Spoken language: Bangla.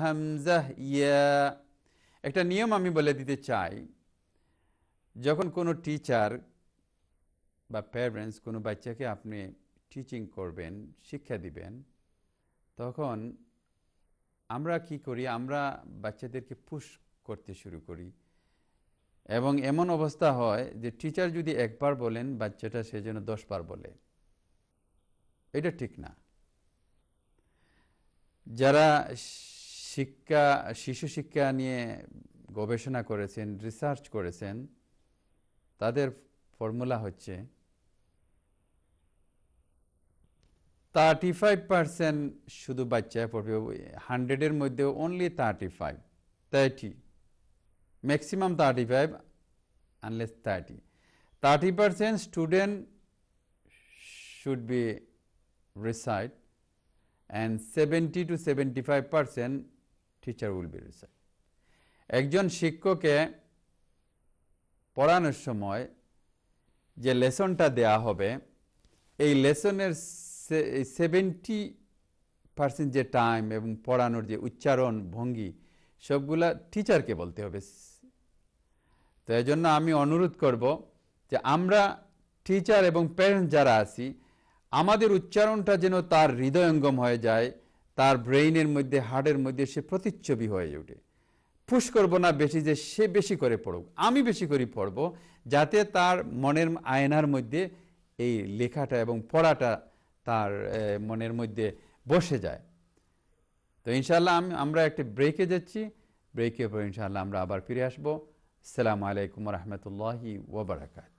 হামজাহ ইয়া একটা নিয়ম আমি বলে দিতে চাই যখন কোনো টিচার বা প্যারেন্টস কোনো বাচ্চাকে আপনি টিচিং করবেন শিক্ষা দিবেন তখন আমরা কি করি আমরা বাচ্চাদেরকে পুশ করতে শুরু করি এবং এমন অবস্থা হয় যে টিচার যদি একবার বলেন বাচ্চাটা সে যেন দশবার বলে এটা ঠিক না যারা শিক্ষা শিশু শিক্ষা নিয়ে গবেষণা করেছেন রিসার্চ করেছেন তাদের ফর্মুলা হচ্ছে থার্টি ফাইভ পার্সেন্ট শুধু বাচ্চায় পড়বে হান্ড্রেডের মধ্যে only thirty five thirty maximum thirty five unless thirty thirty percent student should be reside and 70 to 75 percent teacher will be resigned. একজন শিক্ষককে পড়ানোর সময় যে লেসনটা দেয়া হবে এই লেসনের সেভেন্টি পার্সেন্ট যে টাইম এবং পড়ানোর যে উচ্চারণ ভঙ্গি সবগুলা টিচারকে বলতে হবে তো এই জন্য আমি অনুরোধ করব যে আমরা টিচার এবং প্যারেন্টস যারা আছি আমাদের উচ্চারণটা যেন তার হৃদয়ঙ্গম হয়ে যায় তার ব্রেইনের মধ্যে হার্টের মধ্যে সে প্রতিচ্ছবি হয়ে ওঠে পুশ করব না বেশি যে সে বেশি করে পড়ুক আমি বেশি করে পড়ব যাতে তার মনের আয়নার মধ্যে এই লেখাটা এবং পড়াটা তার মনের মধ্যে বসে যায় তো ইনশাল্লাহ আমি আমরা একটি ব্রেকে যাচ্ছি ব্রেকের পর ইনশাল্লাহ আমরা আবার ফিরে আসবো সালামু আলাইকুম রহমতুল্লাহি ওবরাকাত